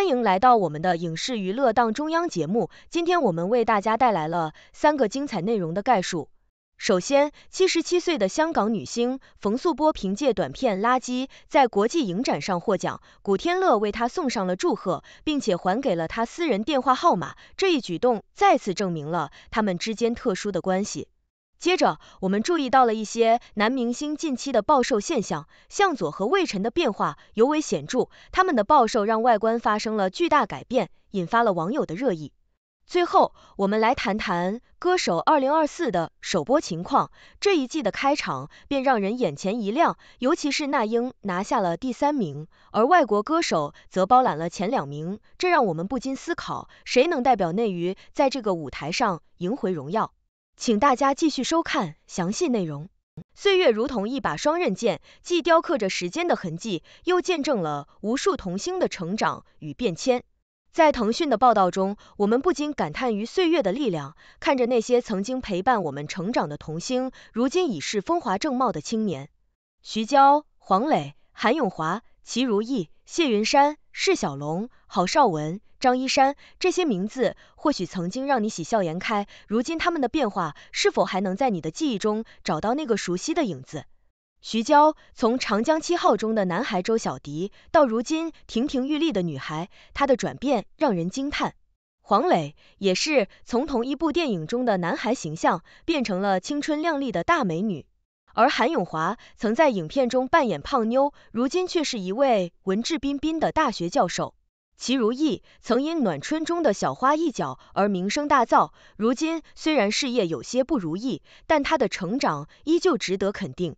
欢迎来到我们的影视娱乐档中央节目，今天我们为大家带来了三个精彩内容的概述。首先，七十七岁的香港女星冯素波凭借短片《垃圾》在国际影展上获奖，古天乐为她送上了祝贺，并且还给了她私人电话号码，这一举动再次证明了他们之间特殊的关系。接着，我们注意到了一些男明星近期的暴瘦现象，向佐和魏晨的变化尤为显著，他们的暴瘦让外观发生了巨大改变，引发了网友的热议。最后，我们来谈谈歌手2024的首播情况，这一季的开场便让人眼前一亮，尤其是那英拿下了第三名，而外国歌手则包揽了前两名，这让我们不禁思考，谁能代表内娱在这个舞台上赢回荣耀？请大家继续收看详细内容。岁月如同一把双刃剑，既雕刻着时间的痕迹，又见证了无数童星的成长与变迁。在腾讯的报道中，我们不禁感叹于岁月的力量，看着那些曾经陪伴我们成长的童星，如今已是风华正茂的青年。徐娇、黄磊、韩永华、齐如意、谢云山。释小龙、郝邵文、张一山这些名字，或许曾经让你喜笑颜开，如今他们的变化，是否还能在你的记忆中找到那个熟悉的影子？徐娇从《长江七号》中的男孩周小迪，到如今亭亭玉立的女孩，她的转变让人惊叹。黄磊也是从同一部电影中的男孩形象，变成了青春靓丽的大美女。而韩永华曾在影片中扮演胖妞，如今却是一位文质彬彬的大学教授。齐如意曾因《暖春》中的小花一角而名声大噪，如今虽然事业有些不如意，但他的成长依旧值得肯定。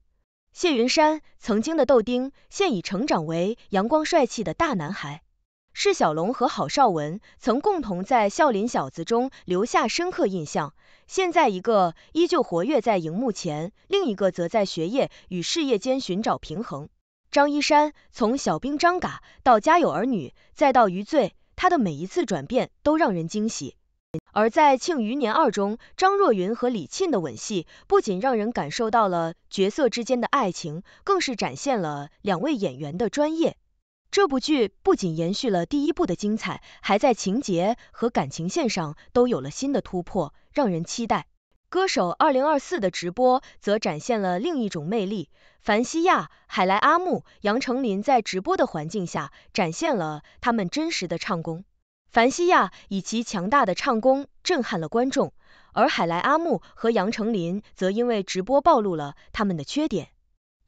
谢云山曾经的豆丁，现已成长为阳光帅气的大男孩。释小龙和郝邵文曾共同在《笑林小子》中留下深刻印象，现在一个依旧活跃在荧幕前，另一个则在学业与事业间寻找平衡。张一山从小兵张嘎到家有儿女，再到余罪，他的每一次转变都让人惊喜。而在《庆余年二》中，张若昀和李沁的吻戏不仅让人感受到了角色之间的爱情，更是展现了两位演员的专业。这部剧不仅延续了第一部的精彩，还在情节和感情线上都有了新的突破，让人期待。歌手二零二四的直播则展现了另一种魅力。凡西亚、海来阿木、杨丞琳在直播的环境下，展现了他们真实的唱功。凡西亚以其强大的唱功震撼了观众，而海来阿木和杨丞琳则因为直播暴露了他们的缺点。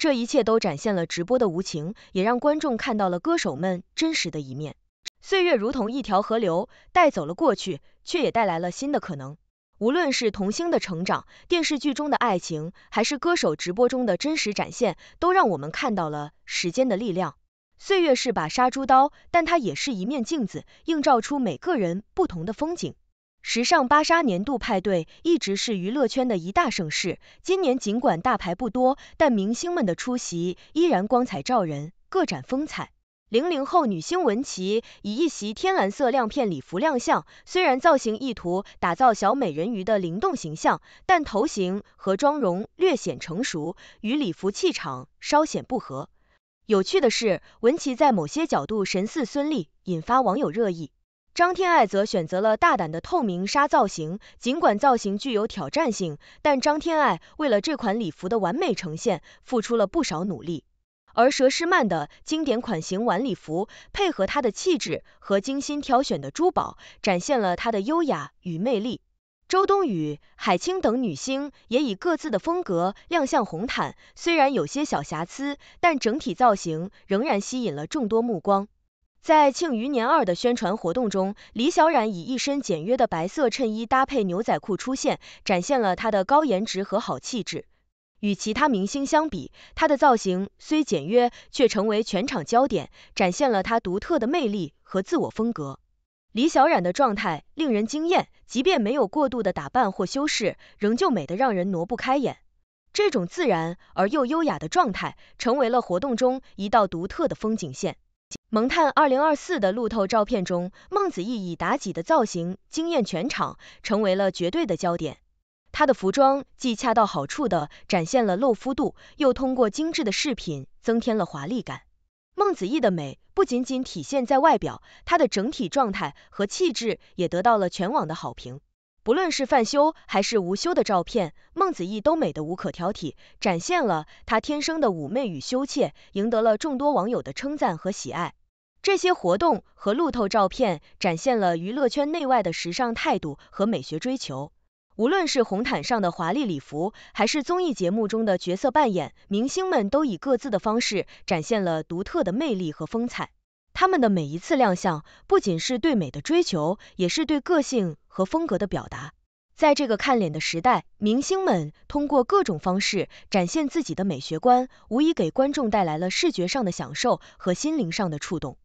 这一切都展现了直播的无情，也让观众看到了歌手们真实的一面。岁月如同一条河流，带走了过去，却也带来了新的可能。无论是童星的成长、电视剧中的爱情，还是歌手直播中的真实展现，都让我们看到了时间的力量。岁月是把杀猪刀，但它也是一面镜子，映照出每个人不同的风景。时尚芭莎年度派对一直是娱乐圈的一大盛事。今年尽管大牌不多，但明星们的出席依然光彩照人，各展风采。零零后女星文淇以一袭天蓝色亮片礼服亮相，虽然造型意图打造小美人鱼的灵动形象，但头型和妆容略显成熟，与礼服气场稍显不合。有趣的是，文淇在某些角度神似孙俪，引发网友热议。张天爱则选择了大胆的透明纱造型，尽管造型具有挑战性，但张天爱为了这款礼服的完美呈现，付出了不少努力。而佘诗曼的经典款型晚礼服，配合她的气质和精心挑选的珠宝，展现了她的优雅与魅力。周冬雨、海清等女星也以各自的风格亮相红毯，虽然有些小瑕疵，但整体造型仍然吸引了众多目光。在庆余年二的宣传活动中，李小冉以一身简约的白色衬衣搭配牛仔裤出现，展现了她的高颜值和好气质。与其他明星相比，她的造型虽简约，却成为全场焦点，展现了她独特的魅力和自我风格。李小冉的状态令人惊艳，即便没有过度的打扮或修饰，仍旧美得让人挪不开眼。这种自然而又优雅的状态，成为了活动中一道独特的风景线。萌探二零二四的路透照片中，孟子义以妲己的造型惊艳全场，成为了绝对的焦点。她的服装既恰到好处的展现了露肤度，又通过精致的饰品增添了华丽感。孟子义的美不仅仅体现在外表，她的整体状态和气质也得到了全网的好评。不论是范修还是无修的照片，孟子义都美得无可挑剔，展现了她天生的妩媚与羞怯，赢得了众多网友的称赞和喜爱。这些活动和路透照片展现了娱乐圈内外的时尚态度和美学追求。无论是红毯上的华丽礼服，还是综艺节目中的角色扮演，明星们都以各自的方式展现了独特的魅力和风采。他们的每一次亮相，不仅是对美的追求，也是对个性和风格的表达。在这个看脸的时代，明星们通过各种方式展现自己的美学观，无疑给观众带来了视觉上的享受和心灵上的触动。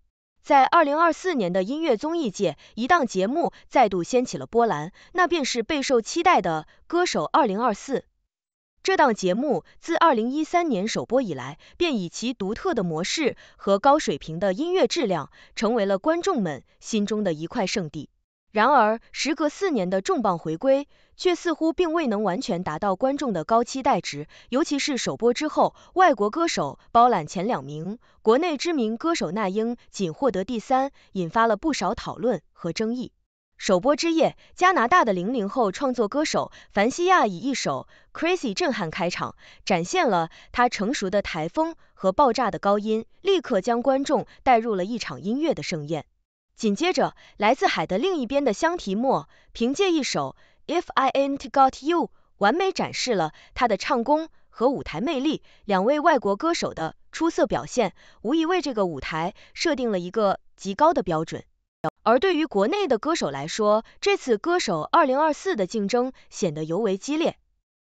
在二零二四年的音乐综艺界，一档节目再度掀起了波澜，那便是备受期待的《歌手二零二四》。这档节目自二零一三年首播以来，便以其独特的模式和高水平的音乐质量，成为了观众们心中的一块圣地。然而，时隔四年的重磅回归，却似乎并未能完全达到观众的高期待值。尤其是首播之后，外国歌手包揽前两名，国内知名歌手那英仅获得第三，引发了不少讨论和争议。首播之夜，加拿大的零零后创作歌手凡西亚以一首《Crazy》震撼开场，展现了他成熟的台风和爆炸的高音，立刻将观众带入了一场音乐的盛宴。紧接着，来自海的另一边的香缇莫凭借一首《If I Ain't Got You》完美展示了他的唱功和舞台魅力。两位外国歌手的出色表现，无疑为这个舞台设定了一个极高的标准。而对于国内的歌手来说，这次《歌手2024》的竞争显得尤为激烈。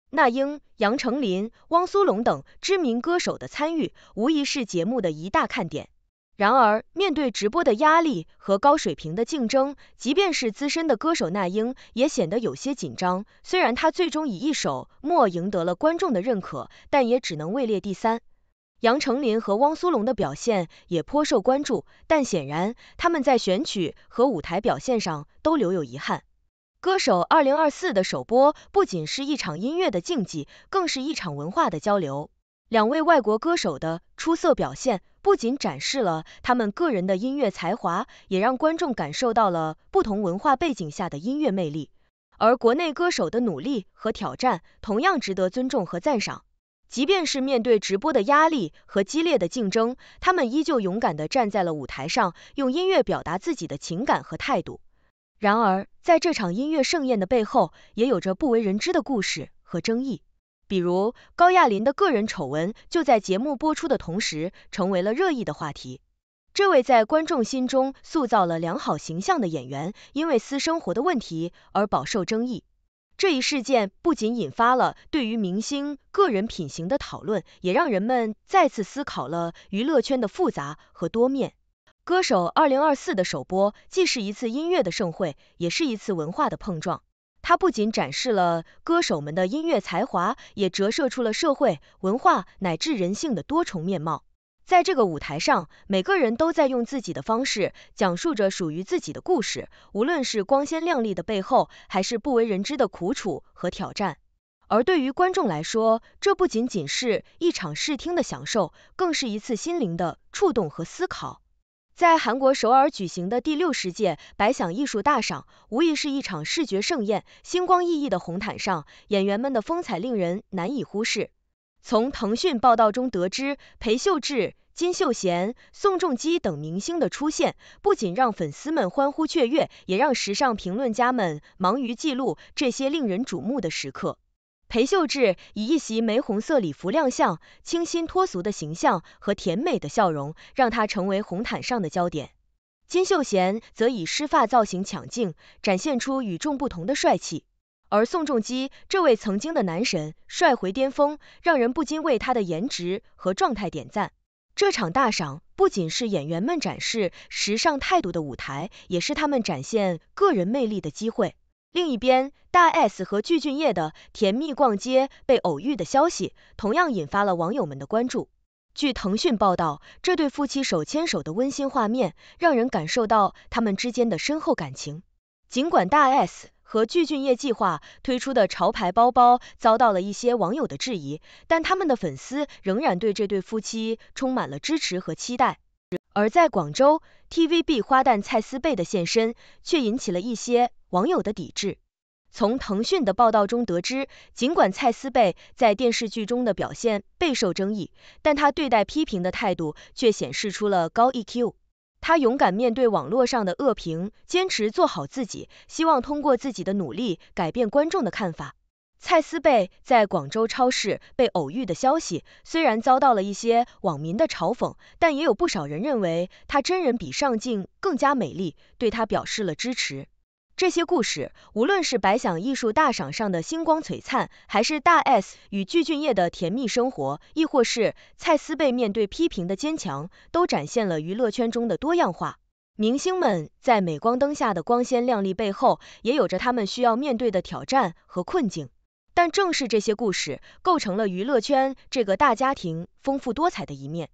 那英、杨丞琳、汪苏泷等知名歌手的参与，无疑是节目的一大看点。然而，面对直播的压力和高水平的竞争，即便是资深的歌手那英，也显得有些紧张。虽然她最终以一首《默》赢得了观众的认可，但也只能位列第三。杨丞琳和汪苏泷的表现也颇受关注，但显然他们在选曲和舞台表现上都留有遗憾。歌手2024的首播不仅是一场音乐的竞技，更是一场文化的交流。两位外国歌手的出色表现，不仅展示了他们个人的音乐才华，也让观众感受到了不同文化背景下的音乐魅力。而国内歌手的努力和挑战，同样值得尊重和赞赏。即便是面对直播的压力和激烈的竞争，他们依旧勇敢地站在了舞台上，用音乐表达自己的情感和态度。然而，在这场音乐盛宴的背后，也有着不为人知的故事和争议。比如，高亚麟的个人丑闻就在节目播出的同时成为了热议的话题。这位在观众心中塑造了良好形象的演员，因为私生活的问题而饱受争议。这一事件不仅引发了对于明星个人品行的讨论，也让人们再次思考了娱乐圈的复杂和多面。歌手二零二四的首播既是一次音乐的盛会，也是一次文化的碰撞。它不仅展示了歌手们的音乐才华，也折射出了社会、文化乃至人性的多重面貌。在这个舞台上，每个人都在用自己的方式讲述着属于自己的故事，无论是光鲜亮丽的背后，还是不为人知的苦楚和挑战。而对于观众来说，这不仅仅是一场视听的享受，更是一次心灵的触动和思考。在韩国首尔举行的第六十届百想艺术大赏，无疑是一场视觉盛宴。星光熠熠的红毯上，演员们的风采令人难以忽视。从腾讯报道中得知，裴秀智、金秀贤、宋仲基等明星的出现，不仅让粉丝们欢呼雀跃，也让时尚评论家们忙于记录这些令人瞩目的时刻。裴秀智以一袭玫红色礼服亮相，清新脱俗的形象和甜美的笑容，让她成为红毯上的焦点。金秀贤则以湿发造型抢镜，展现出与众不同的帅气。而宋仲基这位曾经的男神帅回巅峰，让人不禁为他的颜值和状态点赞。这场大赏不仅是演员们展示时尚态度的舞台，也是他们展现个人魅力的机会。另一边，大 S 和具俊晔的甜蜜逛街被偶遇的消息，同样引发了网友们的关注。据腾讯报道，这对夫妻手牵手的温馨画面，让人感受到他们之间的深厚感情。尽管大 S。和具俊晔计划推出的潮牌包包遭到了一些网友的质疑，但他们的粉丝仍然对这对夫妻充满了支持和期待。而在广州，TVB 花旦蔡思贝的现身却引起了一些网友的抵制。从腾讯的报道中得知，尽管蔡思贝在电视剧中的表现备受争议，但她对待批评的态度却显示出了高 EQ。他勇敢面对网络上的恶评，坚持做好自己，希望通过自己的努力改变观众的看法。蔡思贝在广州超市被偶遇的消息，虽然遭到了一些网民的嘲讽，但也有不少人认为她真人比上镜更加美丽，对她表示了支持。这些故事，无论是白想艺术大赏上的星光璀璨，还是大 S 与具俊晔的甜蜜生活，亦或是蔡思贝面对批评的坚强，都展现了娱乐圈中的多样化。明星们在镁光灯下的光鲜亮丽背后，也有着他们需要面对的挑战和困境。但正是这些故事，构成了娱乐圈这个大家庭丰富多彩的一面。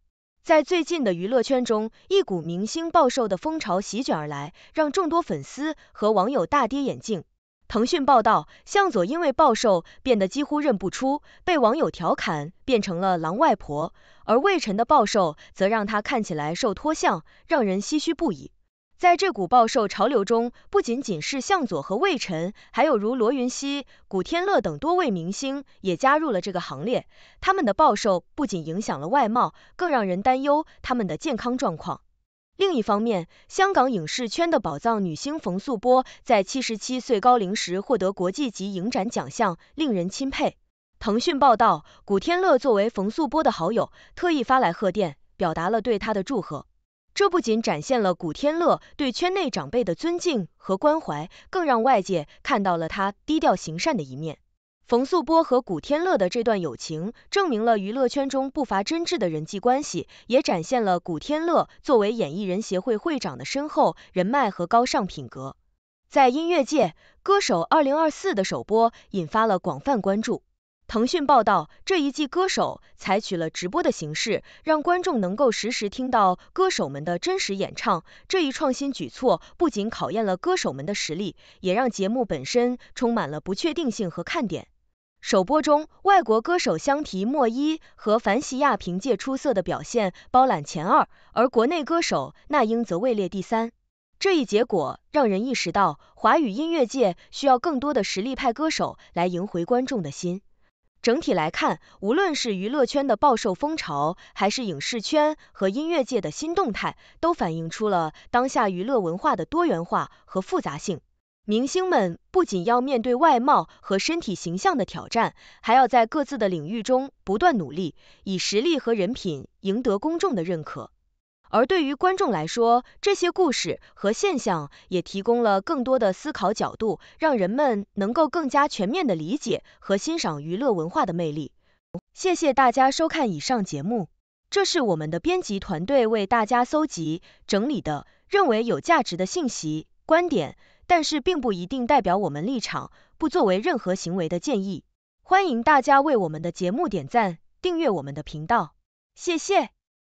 在最近的娱乐圈中，一股明星暴瘦的风潮席卷而来，让众多粉丝和网友大跌眼镜。腾讯报道，向佐因为暴瘦变得几乎认不出，被网友调侃变成了“狼外婆”；而魏晨的暴瘦则让他看起来瘦脱相，让人唏嘘不已。在这股暴瘦潮流中，不仅仅是向佐和魏晨，还有如罗云熙、古天乐等多位明星也加入了这个行列。他们的暴瘦不仅影响了外貌，更让人担忧他们的健康状况。另一方面，香港影视圈的宝藏女星冯素波在七十七岁高龄时获得国际级影展奖项，令人钦佩。腾讯报道，古天乐作为冯素波的好友，特意发来贺电，表达了对她的祝贺。这不仅展现了古天乐对圈内长辈的尊敬和关怀，更让外界看到了他低调行善的一面。冯素波和古天乐的这段友情，证明了娱乐圈中不乏真挚的人际关系，也展现了古天乐作为演艺人协会会长的深厚人脉和高尚品格。在音乐界，歌手《二零二四》的首播引发了广泛关注。腾讯报道，这一季歌手采取了直播的形式，让观众能够实时听到歌手们的真实演唱。这一创新举措不仅考验了歌手们的实力，也让节目本身充满了不确定性和看点。首播中，外国歌手香缇·莫伊和凡西亚凭借出色的表现包揽前二，而国内歌手那英则位列第三。这一结果让人意识到，华语音乐界需要更多的实力派歌手来赢回观众的心。整体来看，无论是娱乐圈的暴瘦风潮，还是影视圈和音乐界的新动态，都反映出了当下娱乐文化的多元化和复杂性。明星们不仅要面对外貌和身体形象的挑战，还要在各自的领域中不断努力，以实力和人品赢得公众的认可。而对于观众来说，这些故事和现象也提供了更多的思考角度，让人们能够更加全面的理解和欣赏娱乐文化的魅力。谢谢大家收看以上节目，这是我们的编辑团队为大家搜集整理的认为有价值的信息、观点，但是并不一定代表我们立场，不作为任何行为的建议。欢迎大家为我们的节目点赞、订阅我们的频道，谢谢。